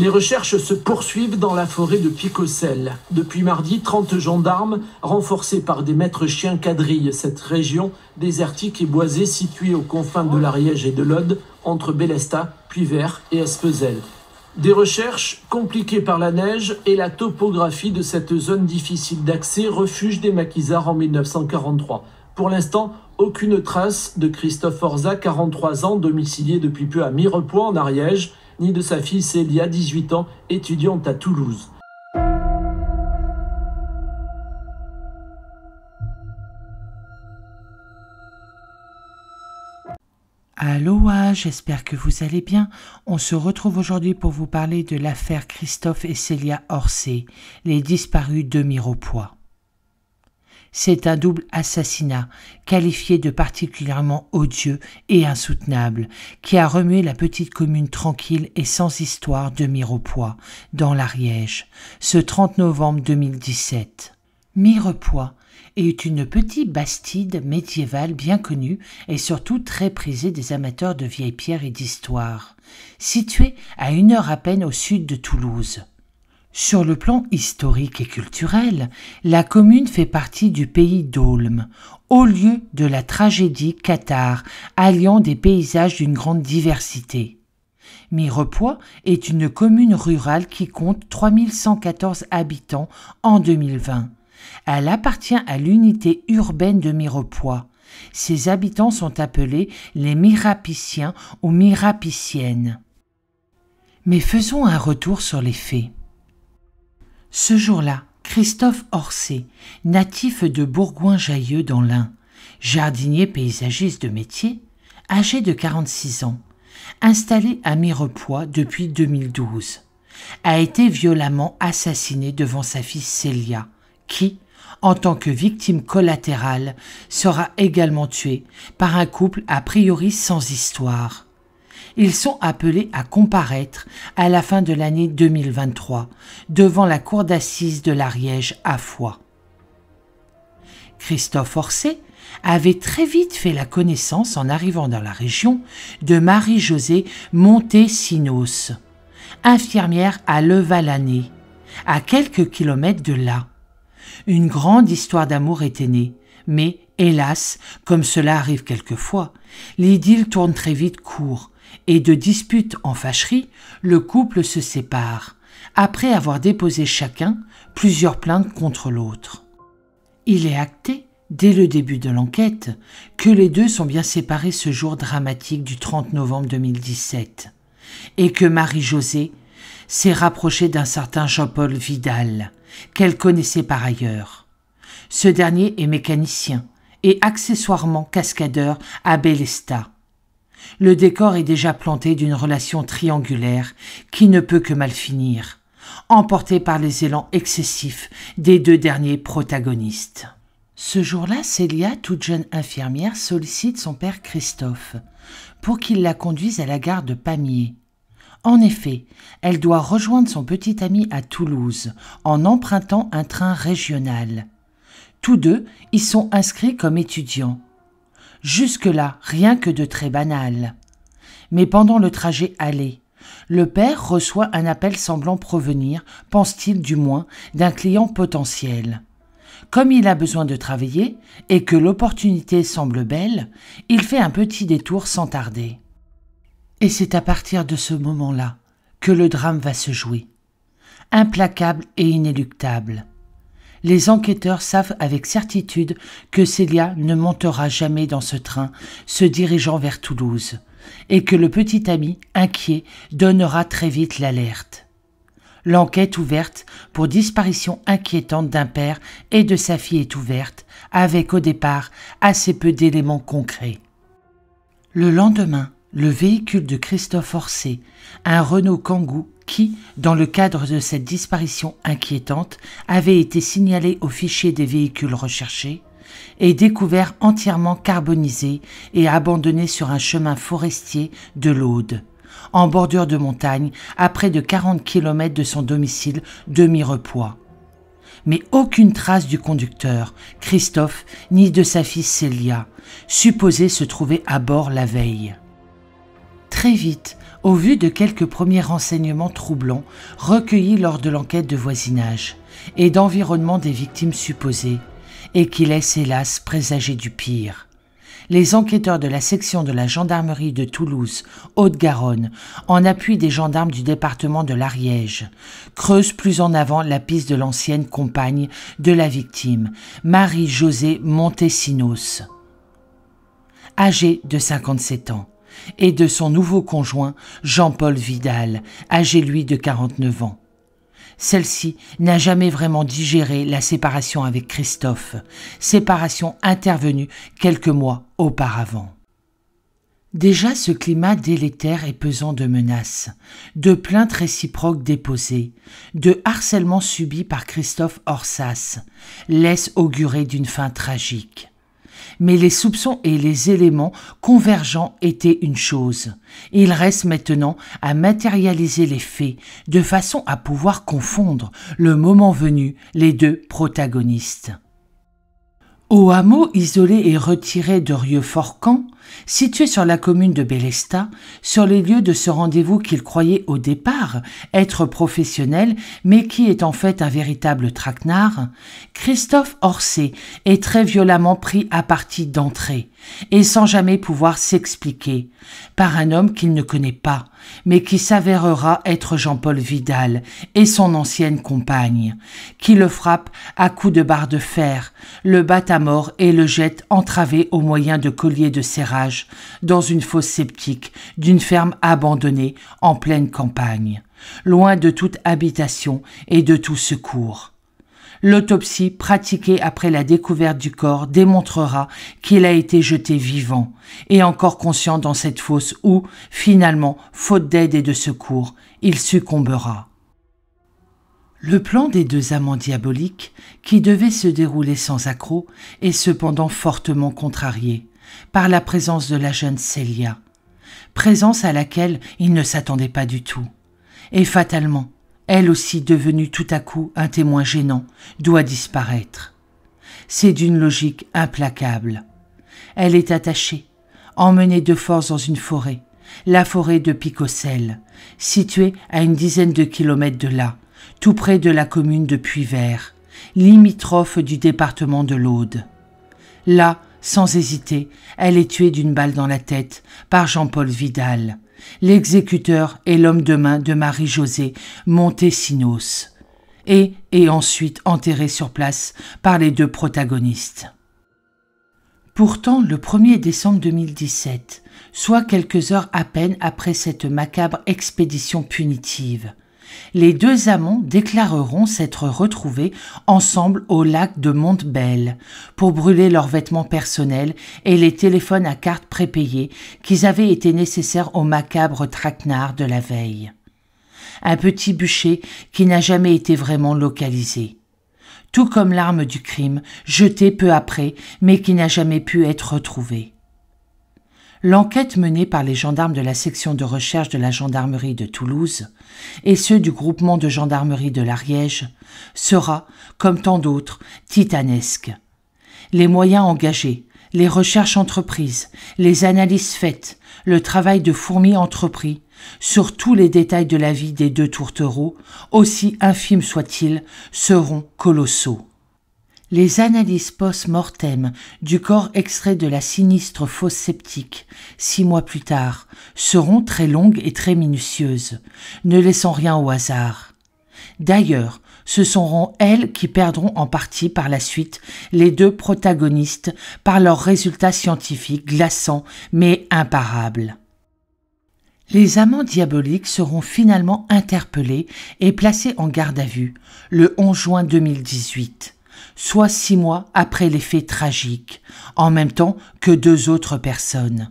Les recherches se poursuivent dans la forêt de Picocel. Depuis mardi, 30 gendarmes, renforcés par des maîtres chiens, quadrillent cette région désertique et boisée située aux confins de l'Ariège et de l'Aude, entre Bélesta, Puyvert et Espezel. Des recherches compliquées par la neige et la topographie de cette zone difficile d'accès, refuge des maquisards en 1943. Pour l'instant, aucune trace de Christophe Orza, 43 ans, domicilié depuis peu à Mirepoix en Ariège, ni de sa fille Célia, 18 ans, étudiante à Toulouse. Alloa, ah, j'espère que vous allez bien. On se retrouve aujourd'hui pour vous parler de l'affaire Christophe et Célia Orsay, les disparus de Mirepoix. C'est un double assassinat, qualifié de particulièrement odieux et insoutenable, qui a remué la petite commune tranquille et sans histoire de Mirepoix, dans l'Ariège, ce 30 novembre 2017. Mirepoix est une petite bastide médiévale bien connue et surtout très prisée des amateurs de vieilles pierres et d'histoire, située à une heure à peine au sud de Toulouse. Sur le plan historique et culturel, la commune fait partie du pays d'Aulme, au lieu de la tragédie cathare, alliant des paysages d'une grande diversité. Mirepoix est une commune rurale qui compte 3114 habitants en 2020. Elle appartient à l'unité urbaine de Mirepoix. Ses habitants sont appelés les Mirapiciens ou Mirapiciennes. Mais faisons un retour sur les faits. Ce jour-là, Christophe Orsay, natif de Bourgoin-Jailleux dans l'Ain, jardinier paysagiste de métier, âgé de 46 ans, installé à Mirepoix depuis 2012, a été violemment assassiné devant sa fille Célia, qui, en tant que victime collatérale, sera également tuée par un couple a priori sans histoire. Ils sont appelés à comparaître à la fin de l'année 2023 devant la cour d'assises de l'Ariège à Foix. Christophe Orsay avait très vite fait la connaissance en arrivant dans la région de Marie-Josée Sinos, infirmière à Levalané, à quelques kilomètres de là. Une grande histoire d'amour était née, mais hélas, comme cela arrive quelquefois, l'idylle tourne très vite court et de dispute en fâcherie, le couple se sépare, après avoir déposé chacun plusieurs plaintes contre l'autre. Il est acté, dès le début de l'enquête, que les deux sont bien séparés ce jour dramatique du 30 novembre 2017, et que Marie-Josée s'est rapprochée d'un certain Jean-Paul Vidal, qu'elle connaissait par ailleurs. Ce dernier est mécanicien et accessoirement cascadeur à Bellesta, le décor est déjà planté d'une relation triangulaire qui ne peut que mal finir, emportée par les élans excessifs des deux derniers protagonistes. Ce jour-là, Célia, toute jeune infirmière, sollicite son père Christophe pour qu'il la conduise à la gare de Pamiers. En effet, elle doit rejoindre son petit ami à Toulouse en empruntant un train régional. Tous deux y sont inscrits comme étudiants. Jusque-là, rien que de très banal. Mais pendant le trajet aller, le père reçoit un appel semblant provenir, pense-t-il du moins, d'un client potentiel. Comme il a besoin de travailler et que l'opportunité semble belle, il fait un petit détour sans tarder. Et c'est à partir de ce moment-là que le drame va se jouer. Implacable et inéluctable, les enquêteurs savent avec certitude que Célia ne montera jamais dans ce train, se dirigeant vers Toulouse, et que le petit ami, inquiet, donnera très vite l'alerte. L'enquête ouverte pour disparition inquiétante d'un père et de sa fille est ouverte, avec au départ assez peu d'éléments concrets. Le lendemain, le véhicule de Christophe Orsay, un Renault Kangoo qui, dans le cadre de cette disparition inquiétante, avait été signalé au fichier des véhicules recherchés, est découvert entièrement carbonisé et abandonné sur un chemin forestier de l'Aude, en bordure de montagne, à près de 40 km de son domicile demi Mirepoix. Mais aucune trace du conducteur, Christophe, ni de sa fille Célia, supposée se trouver à bord la veille. Très vite, au vu de quelques premiers renseignements troublants recueillis lors de l'enquête de voisinage et d'environnement des victimes supposées, et qui laissent hélas présager du pire les enquêteurs de la section de la gendarmerie de Toulouse, Haute-Garonne, en appui des gendarmes du département de l'Ariège, creusent plus en avant la piste de l'ancienne compagne de la victime, Marie-Josée Montesinos. Âgée de 57 ans, et de son nouveau conjoint, Jean-Paul Vidal, âgé lui de 49 ans. Celle-ci n'a jamais vraiment digéré la séparation avec Christophe, séparation intervenue quelques mois auparavant. Déjà ce climat délétère et pesant de menaces, de plaintes réciproques déposées, de harcèlement subi par Christophe Orsas, laisse augurer d'une fin tragique mais les soupçons et les éléments convergents étaient une chose. Il reste maintenant à matérialiser les faits de façon à pouvoir confondre, le moment venu, les deux protagonistes. Au hameau isolé et retiré de rieux Situé sur la commune de Bélestat, sur les lieux de ce rendez-vous qu'il croyait au départ être professionnel, mais qui est en fait un véritable traquenard, Christophe Orsay est très violemment pris à partie d'entrée, et sans jamais pouvoir s'expliquer, par un homme qu'il ne connaît pas, mais qui s'avérera être Jean-Paul Vidal et son ancienne compagne, qui le frappe à coups de barre de fer, le bat à mort et le jette entravé au moyen de colliers de serrage dans une fosse sceptique, d'une ferme abandonnée en pleine campagne, loin de toute habitation et de tout secours. L'autopsie pratiquée après la découverte du corps démontrera qu'il a été jeté vivant et encore conscient dans cette fosse où, finalement, faute d'aide et de secours, il succombera. Le plan des deux amants diaboliques, qui devait se dérouler sans accroc, est cependant fortement contrarié par la présence de la jeune Célia, présence à laquelle il ne s'attendait pas du tout. Et fatalement, elle aussi devenue tout à coup un témoin gênant, doit disparaître. C'est d'une logique implacable. Elle est attachée, emmenée de force dans une forêt, la forêt de Picocel, située à une dizaine de kilomètres de là, tout près de la commune de Puyvert, limitrophe du département de l'Aude. Là sans hésiter, elle est tuée d'une balle dans la tête par Jean-Paul Vidal. L'exécuteur et l'homme de main de Marie-Josée Montesinos et est ensuite enterrée sur place par les deux protagonistes. Pourtant, le 1er décembre 2017, soit quelques heures à peine après cette macabre expédition punitive, les deux amants déclareront s'être retrouvés ensemble au lac de Montebelle pour brûler leurs vêtements personnels et les téléphones à cartes prépayées qu'ils avaient été nécessaires au macabre traquenard de la veille. Un petit bûcher qui n'a jamais été vraiment localisé. Tout comme l'arme du crime, jetée peu après, mais qui n'a jamais pu être retrouvée l'enquête menée par les gendarmes de la section de recherche de la gendarmerie de Toulouse et ceux du groupement de gendarmerie de l'Ariège sera, comme tant d'autres, titanesque. Les moyens engagés, les recherches entreprises, les analyses faites, le travail de fourmi entrepris, sur tous les détails de la vie des deux tourtereaux, aussi infimes soient-ils, seront colossaux. Les analyses post-mortem du corps extrait de la sinistre fosse septique, six mois plus tard, seront très longues et très minutieuses, ne laissant rien au hasard. D'ailleurs, ce seront elles qui perdront en partie par la suite les deux protagonistes par leurs résultats scientifiques glaçants mais imparables. Les amants diaboliques seront finalement interpellés et placés en garde à vue le 11 juin 2018 soit six mois après les faits tragiques, en même temps que deux autres personnes.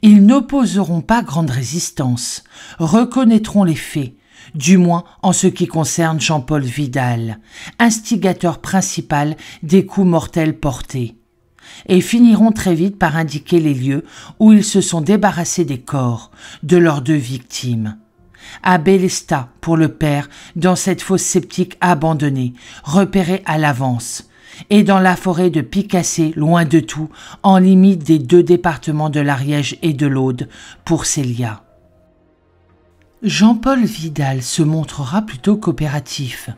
Ils n'opposeront pas grande résistance, reconnaîtront les faits, du moins en ce qui concerne Jean-Paul Vidal, instigateur principal des coups mortels portés, et finiront très vite par indiquer les lieux où ils se sont débarrassés des corps de leurs deux victimes à Bélesta pour le père, dans cette fosse sceptique abandonnée, repérée à l'avance, et dans la forêt de Picassé, loin de tout, en limite des deux départements de l'Ariège et de l'Aude, pour Célia. Jean-Paul Vidal se montrera plutôt coopératif,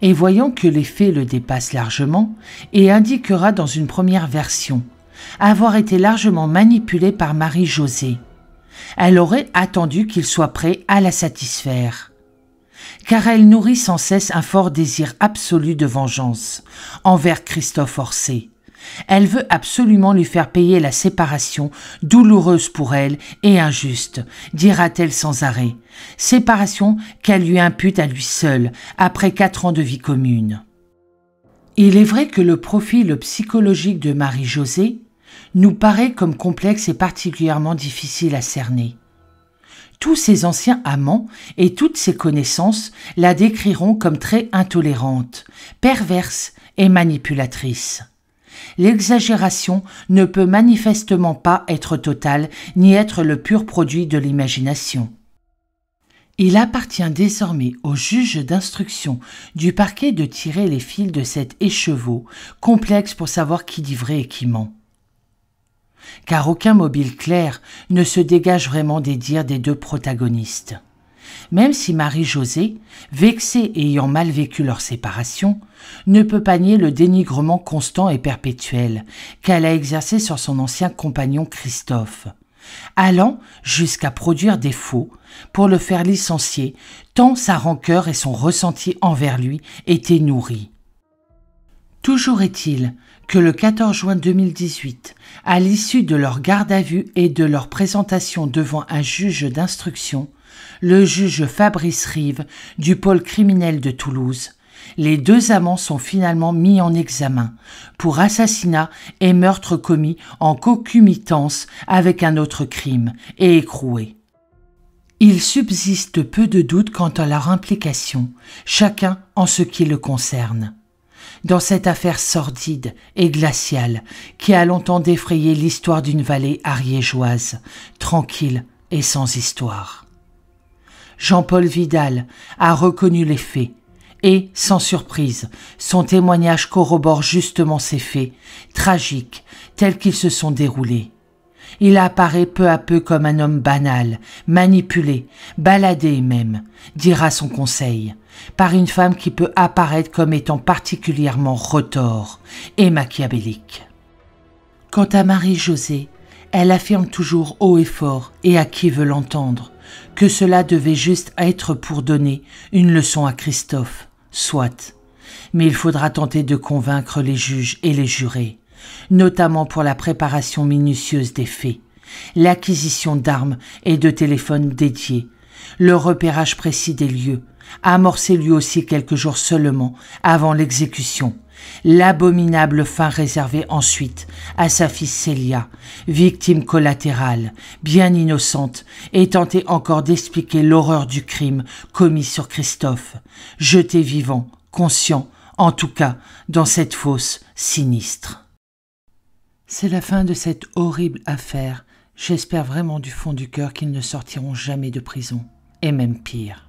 et voyant que les faits le dépassent largement, et indiquera dans une première version avoir été largement manipulé par Marie-Josée elle aurait attendu qu'il soit prêt à la satisfaire. Car elle nourrit sans cesse un fort désir absolu de vengeance envers Christophe Orsay. Elle veut absolument lui faire payer la séparation, douloureuse pour elle et injuste, dira-t-elle sans arrêt. Séparation qu'elle lui impute à lui seul, après quatre ans de vie commune. Il est vrai que le profil psychologique de Marie-Josée nous paraît comme complexe et particulièrement difficile à cerner. Tous ses anciens amants et toutes ses connaissances la décriront comme très intolérante, perverse et manipulatrice. L'exagération ne peut manifestement pas être totale ni être le pur produit de l'imagination. Il appartient désormais au juge d'instruction du parquet de tirer les fils de cet écheveau, complexe pour savoir qui dit vrai et qui ment car aucun mobile clair ne se dégage vraiment des dires des deux protagonistes. Même si Marie-Josée, vexée et ayant mal vécu leur séparation, ne peut pas nier le dénigrement constant et perpétuel qu'elle a exercé sur son ancien compagnon Christophe, allant jusqu'à produire des faux pour le faire licencier, tant sa rancœur et son ressenti envers lui étaient nourris. Toujours est-il que le 14 juin 2018, à l'issue de leur garde à vue et de leur présentation devant un juge d'instruction, le juge Fabrice Rive du pôle criminel de Toulouse, les deux amants sont finalement mis en examen pour assassinat et meurtre commis en concomitance avec un autre crime et écroué. Il subsiste peu de doutes quant à leur implication, chacun en ce qui le concerne dans cette affaire sordide et glaciale qui a longtemps défrayé l'histoire d'une vallée ariégeoise, tranquille et sans histoire. Jean-Paul Vidal a reconnu les faits et, sans surprise, son témoignage corrobore justement ces faits, tragiques, tels qu'ils se sont déroulés. Il apparaît peu à peu comme un homme banal, manipulé, baladé même, dira son conseil, par une femme qui peut apparaître comme étant particulièrement retors et machiavélique. Quant à Marie-Josée, elle affirme toujours haut et fort, et à qui veut l'entendre, que cela devait juste être pour donner une leçon à Christophe, soit. Mais il faudra tenter de convaincre les juges et les jurés, notamment pour la préparation minutieuse des faits, l'acquisition d'armes et de téléphones dédiés, le repérage précis des lieux, a amorcé lui aussi quelques jours seulement avant l'exécution l'abominable fin réservée ensuite à sa fille Célia, victime collatérale, bien innocente, et tenter encore d'expliquer l'horreur du crime commis sur Christophe, jeté vivant, conscient, en tout cas, dans cette fosse sinistre. C'est la fin de cette horrible affaire. J'espère vraiment du fond du cœur qu'ils ne sortiront jamais de prison, et même pire.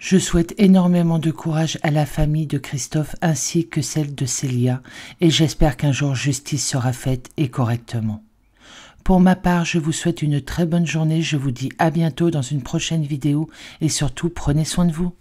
Je souhaite énormément de courage à la famille de Christophe ainsi que celle de Célia, et j'espère qu'un jour justice sera faite et correctement. Pour ma part, je vous souhaite une très bonne journée, je vous dis à bientôt dans une prochaine vidéo, et surtout prenez soin de vous.